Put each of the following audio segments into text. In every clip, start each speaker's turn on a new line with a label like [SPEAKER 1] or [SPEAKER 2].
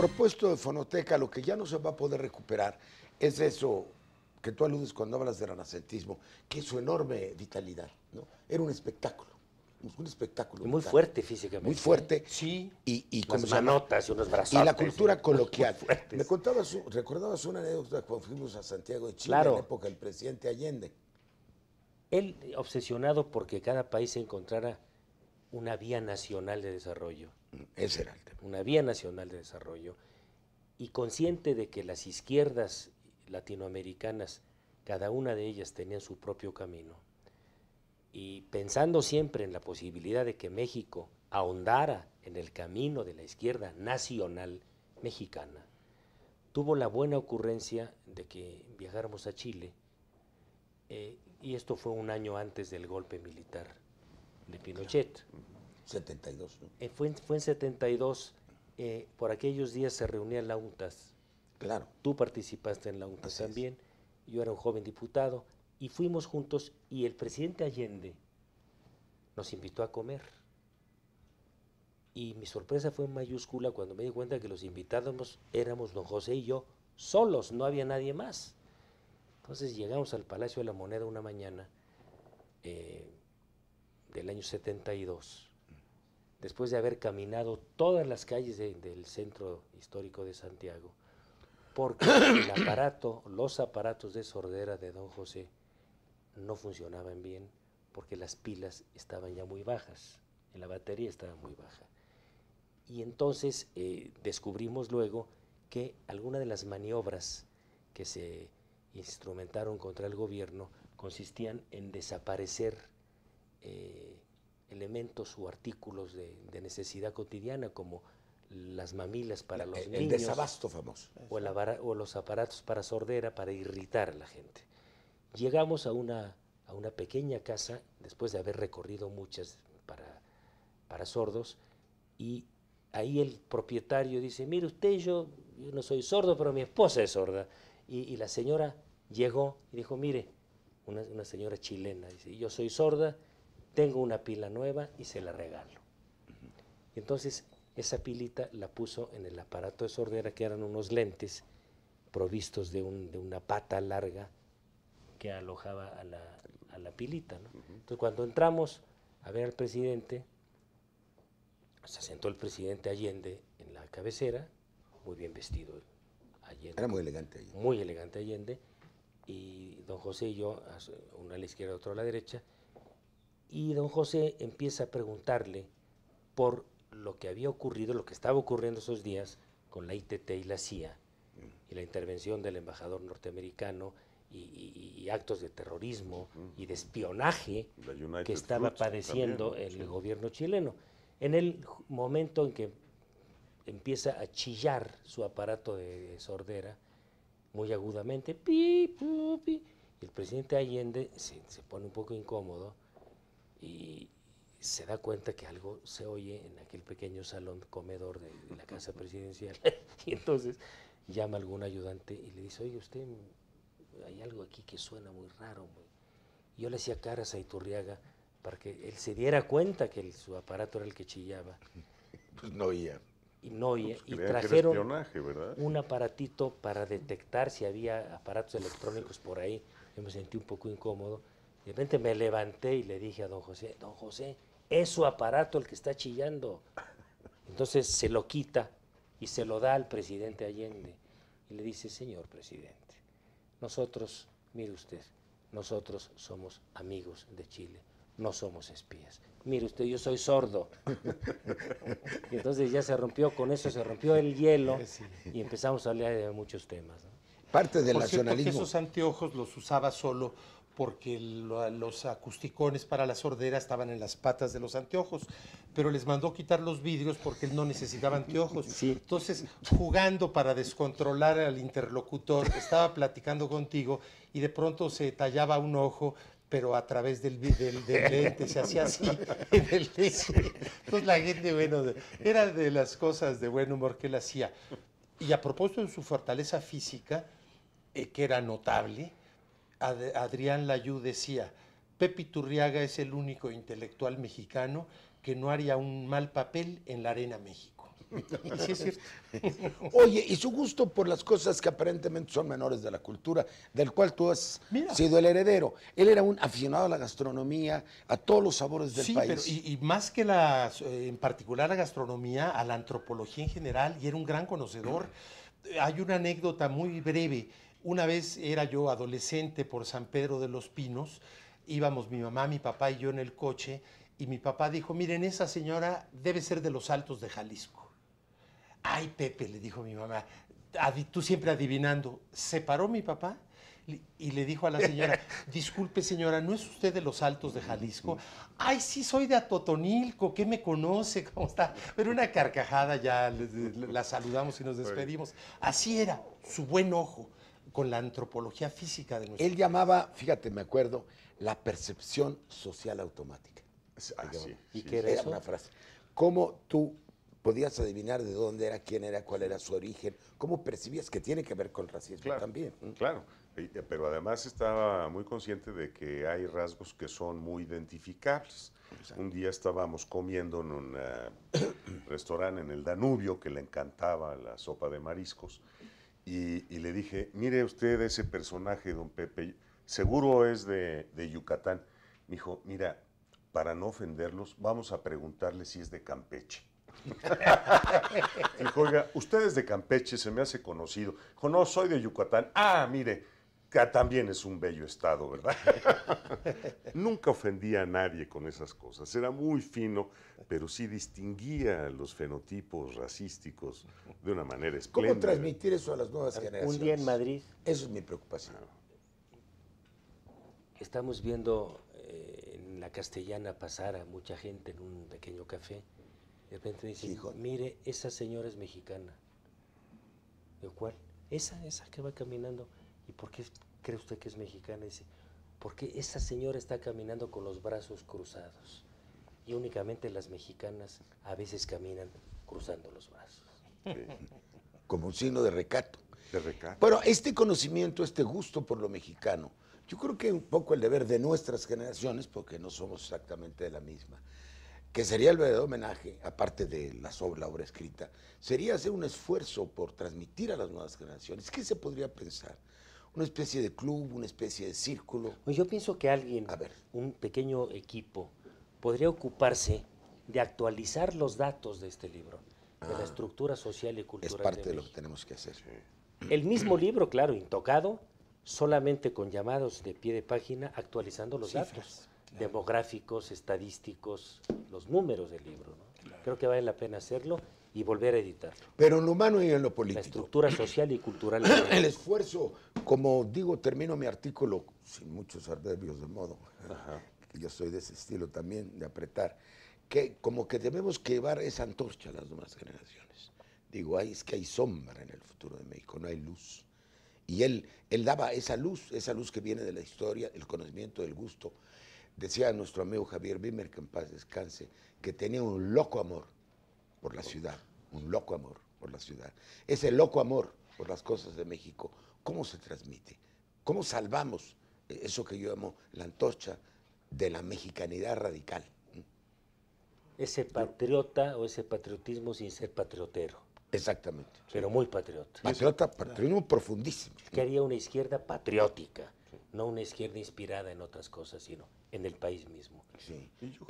[SPEAKER 1] propuesto de Fonoteca, lo que ya no se va a poder recuperar es eso que tú aludes cuando hablas del renacentismo, que es su enorme vitalidad. ¿no? Era un espectáculo un espectáculo. Muy fuerte físicamente. Muy fuerte. Sí. Y, y se manotas y unos brazos. Y la cultura coloquial. Me contabas, recordabas una anécdota cuando fuimos a Santiago de Chile en la época del presidente
[SPEAKER 2] Allende. Él obsesionado porque cada país encontrara una vía nacional de desarrollo. Ese el Una vía nacional de desarrollo. Y consciente de que las izquierdas latinoamericanas, cada una de ellas tenían su propio camino, y pensando siempre en la posibilidad de que México ahondara en el camino de la izquierda nacional mexicana, tuvo la buena ocurrencia de que viajáramos a Chile, eh, y esto fue un año antes del golpe militar de Pinochet. 72. Eh, fue, en 72, eh, por aquellos días se reunía la UNTAS. Claro. Tú participaste en la UNTAS también, yo era un joven diputado, y fuimos juntos y el presidente Allende nos invitó a comer. Y mi sorpresa fue mayúscula cuando me di cuenta que los invitados éramos don José y yo solos, no había nadie más. Entonces llegamos al Palacio de la Moneda una mañana eh, del año 72 después de haber caminado todas las calles del centro histórico de Santiago, porque el aparato, los aparatos de sordera de don José no funcionaban bien porque las pilas estaban ya muy bajas, la batería estaba muy baja. Y entonces eh, descubrimos luego que algunas de las maniobras que se instrumentaron contra el gobierno consistían en desaparecer eh, elementos o artículos de, necesidad cotidiana como las mamilas para los niños. El desabasto famoso. O, los aparatos para sordera para irritar a la gente. Llegamos a una, a una pequeña casa, después de haber recorrido muchas para, para sordos, y ahí el propietario dice, mire usted, yo, yo no soy sordo, pero mi esposa es sorda. Y, la señora llegó y dijo, mire, una, una señora chilena, dice, yo soy sorda tengo una pila nueva y se la regalo. Y entonces esa pilita la puso en el aparato de sordera que eran unos lentes provistos de, un, de una pata larga que alojaba a la, a la pilita. Entonces cuando entramos a ver al presidente, se sentó el presidente Allende en la cabecera, muy bien vestido Allende. Era muy elegante Allende. Muy elegante Allende. Y don José y yo, una a la izquierda, otro a la derecha, y don José empieza a preguntarle por lo que había ocurrido, lo que estaba ocurriendo esos días con la ITT y la CIA, y la intervención del embajador norteamericano y, actos de terrorismo y de espionaje que estaba padeciendo el gobierno chileno. En el momento en que empieza a chillar su aparato de sordera muy agudamente, pi, el presidente Allende se pone un poco incómodo y se da cuenta que algo se oye en aquel pequeño salón comedor de, la casa presidencial y entonces llama a algún ayudante y le dice, oye, usted, hay algo aquí que suena muy raro. Yo le hacía caras a Iturriaga para que él se diera cuenta que su aparato era el que chillaba. Pues no oía. Y no pues y trajeron un aparatito para detectar si había aparatos electrónicos por ahí. Yo me sentí un poco incómodo de repente me levanté y le dije a don José, don José, es su aparato el que está chillando. Entonces se lo quita y se lo da al presidente Allende. Y le dice, señor presidente, nosotros, mire usted, nosotros somos amigos de Chile, no somos espías. Mire usted, yo soy sordo. y entonces ya se rompió, con eso se rompió el hielo y empezamos a hablar de muchos temas. Parte del nacionalismo. esos anteojos los usaba solo
[SPEAKER 3] porque los acusticones para la sordera estaban en las patas de los anteojos, pero les mandó quitar los vidrios porque él no necesitaba anteojos. Sí. Entonces, jugando para descontrolar al interlocutor, estaba platicando contigo y de pronto se tallaba un ojo, pero a través del, lente, se hacía así lente. Entonces la gente, bueno, era de las cosas de buen humor que él hacía. Y a propósito de su fortaleza física, eh, que era notable, Adrián Layú decía, Pepi Turriaga es el único intelectual mexicano que no haría un mal papel en la Arena México.
[SPEAKER 1] Sí, es cierto. Oye, y su gusto por las cosas que aparentemente son menores de la cultura, del cual tú has sido el heredero. Él era un aficionado a la gastronomía, a todos los sabores del país. Pero,
[SPEAKER 3] y, más que eh, en particular la gastronomía, a la antropología en general, y era un gran conocedor. Mm. Hay una anécdota muy breve una vez era yo adolescente por San Pedro de los Pinos, íbamos mi mamá, mi papá y yo en el coche y mi papá dijo, miren, esa señora debe ser de los altos de Jalisco. Ay, Pepe, le dijo mi mamá, tú siempre adivinando, ¿se paró mi papá? Y le dijo a la señora, disculpe señora, ¿no es usted de los altos de Jalisco? Ay, sí, soy de Atotonilco, ¿qué me conoce? ¿Cómo está? Pero una carcajada ya, la saludamos y nos despedimos. Así era, su buen ojo con la antropología física de nuestro
[SPEAKER 1] Él llamaba, fíjate, me acuerdo, la percepción social automática. Ah, ¿Y que era, una frase. ¿Cómo tú podías adivinar de dónde era, quién era, cuál era su origen?
[SPEAKER 4] ¿Cómo percibías que tiene que ver con racismo también? ¿Mm? Claro, eh, pero además estaba muy consciente de que hay rasgos que son muy identificables. Un día estábamos comiendo en un eh, restaurante en el Danubio que le encantaba la sopa de mariscos y, le dije, mire usted ese personaje, don Pepe, seguro es de, de Yucatán. Me dijo, mira, para no ofenderlos, vamos a preguntarle si es de Campeche. dijo, oiga, usted es de Campeche, se me hace conocido. Dijo, no, soy de Yucatán. Ah, mire, que también es un bello estado, ¿verdad? Nunca ofendía a nadie con esas cosas, era muy fino, pero sí distinguía los fenotipos racísticos de una manera espléndida. ¿Cómo transmitir
[SPEAKER 1] eso a las nuevas generaciones? Un día en
[SPEAKER 4] Madrid. Eso es mi preocupación. Ah.
[SPEAKER 2] Estamos viendo eh, en la castellana pasar a mucha gente en un pequeño café. De repente dice, mire, esa señora es mexicana. ¿De cuál? Esa, esa que va caminando ¿y por qué cree usted que es mexicana? dice, porque esa señora está caminando con los brazos cruzados. Y únicamente las mexicanas a veces caminan cruzando los brazos.
[SPEAKER 1] Como un signo de recato. de recato. Bueno, este conocimiento, este gusto por lo mexicano, yo creo que un poco el deber de nuestras generaciones, porque no somos exactamente de la misma, que sería el verdadero homenaje, aparte de la, la obra escrita, sería hacer un esfuerzo por transmitir a las nuevas generaciones. ¿Qué se podría pensar? una especie de club, una especie de círculo.
[SPEAKER 2] Pues yo pienso que alguien, un pequeño equipo, podría ocuparse de actualizar los datos de este libro, de la ah. estructura social y cultural. Es parte de, lo que tenemos que hacer. El mismo libro, claro, intocado, solamente con llamados de pie de página, actualizando los datos demográficos, estadísticos, los números del libro. Creo que vale la pena hacerlo y volver a editar,
[SPEAKER 1] Pero en lo humano y en lo político. La estructura social y cultural. el esfuerzo, como digo, termino mi artículo sin muchos adverbios de modo. Ajá. Yo soy de ese estilo también, de apretar. Que como que debemos llevar esa antorcha a las demás generaciones. Digo, es que hay sombra en el futuro de México, no hay luz. Y él, él daba esa luz, esa luz que viene de la historia, el conocimiento, el gusto. Decía nuestro amigo Javier Bimer, que en paz descanse, que tenía un loco amor por la ciudad un loco amor por la ciudad. Ese loco amor por las cosas de México, ¿cómo se transmite? ¿Cómo salvamos eh, eso que
[SPEAKER 2] yo llamo la antorcha de la mexicanidad radical? Ese patriota o ese patriotismo sin ser patriotero. Exactamente. Pero muy patriota. Patriota,
[SPEAKER 1] patriotismo profundísimo. quería
[SPEAKER 2] haría una izquierda
[SPEAKER 1] patriótica?
[SPEAKER 2] No una izquierda inspirada en otras cosas, sino en el país mismo.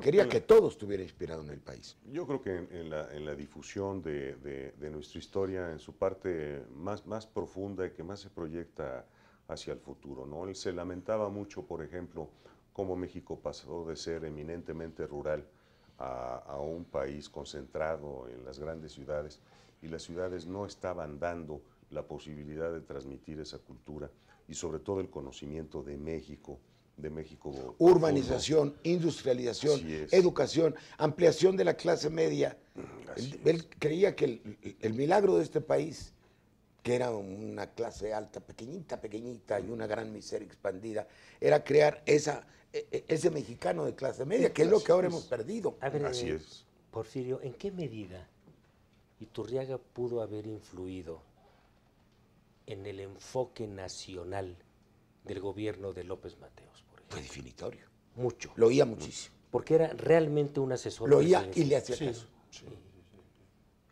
[SPEAKER 4] Quería que, todos todo estuviera inspirado en el país. Yo creo que en, la, en la, difusión de, de, de, nuestra historia, en su parte más, más profunda y que más se proyecta hacia el futuro, ¿no? Él se lamentaba mucho, por ejemplo, cómo México pasó de ser eminentemente rural a, a un país concentrado en las grandes ciudades y las ciudades no estaban dando la posibilidad de transmitir esa cultura y sobre todo el conocimiento de México de México. Urbanización,
[SPEAKER 1] industrialización, educación, ampliación de la clase media. Él, creía que el, milagro de este país, que era una clase alta, pequeñita, pequeñita y una gran miseria expandida, era crear esa, e, e, ese mexicano de clase media, que es lo que ahora hemos
[SPEAKER 2] perdido. Así eh, es. Porfirio, ¿en qué medida Iturriaga pudo haber influido en el enfoque nacional del gobierno de López Mateos? Fue definitorio. Mucho. Lo oía muchísimo. Porque era realmente un asesor. Lo oía y le hacía caso. Sí.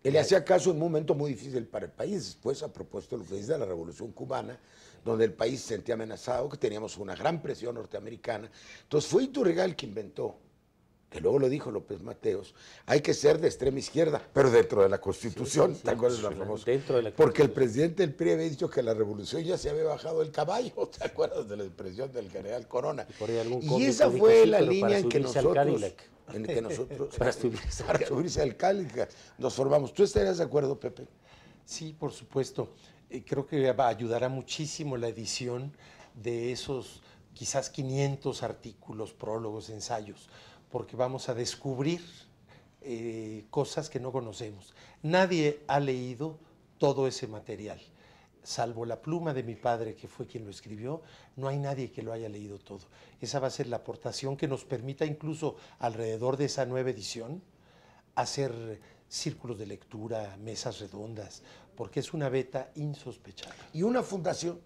[SPEAKER 1] Él le hacía caso en un momento muy difícil para el país, después a propósito de lo que de la Revolución Cubana, donde el país se sentía amenazado, que teníamos una gran presión norteamericana. Entonces fue Iturrigal que inventó luego lo dijo López Mateos, hay que ser de extrema izquierda, pero dentro de la Constitución, la Dentro Porque el presidente del PRI había dicho que la revolución ya se había bajado el caballo, ¿te acuerdas de la expresión del general Corona? Y, esa fue la línea en que nosotros... para, subirse al nos formamos. ¿Tú estarías de acuerdo, Pepe? Sí, por supuesto.
[SPEAKER 3] Eh, creo que ayudará muchísimo la edición de esos quizás 500 artículos, prólogos, ensayos, porque vamos a descubrir eh, cosas que no conocemos. Nadie ha leído todo ese material, salvo la pluma de mi padre, que fue quien lo escribió, no hay nadie que lo haya leído todo. Esa va a ser la aportación que nos permita incluso alrededor de esa nueva edición hacer círculos de lectura, mesas redondas, porque es una beta insospechada. Y una fundación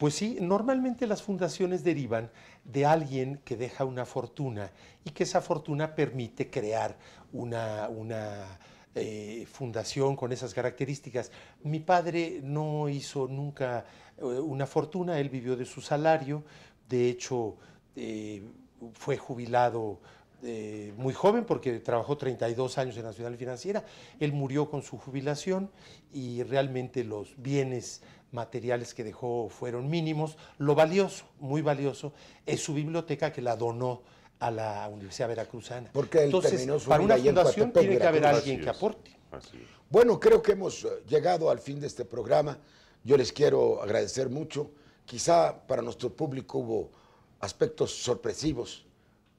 [SPEAKER 3] pues sí, normalmente las fundaciones derivan de alguien que deja una fortuna y que esa fortuna permite crear una, una eh, fundación con esas características. Mi padre no hizo nunca eh, una fortuna, él vivió de su salario, de hecho eh, fue jubilado eh, muy joven porque trabajó 32 años en Nacional Financiera. Él murió con su jubilación y realmente los bienes materiales que dejó fueron mínimos. Lo valioso, muy valioso, es su biblioteca que la donó a la Universidad Veracruzana. Porque Entonces,
[SPEAKER 1] para una fundación tiene que haber alguien que aporte. Bueno, creo que hemos eh, llegado al fin de este programa. Yo les quiero agradecer mucho. Quizá para nuestro público hubo aspectos sorpresivos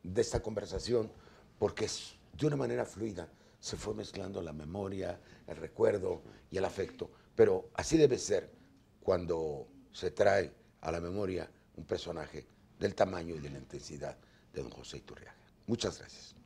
[SPEAKER 1] de esta conversación, porque de una manera fluida se fue mezclando la memoria, el recuerdo y el afecto. Pero así debe ser cuando se trae a la memoria un personaje del tamaño y de la intensidad de don José Iturriaga. Muchas gracias.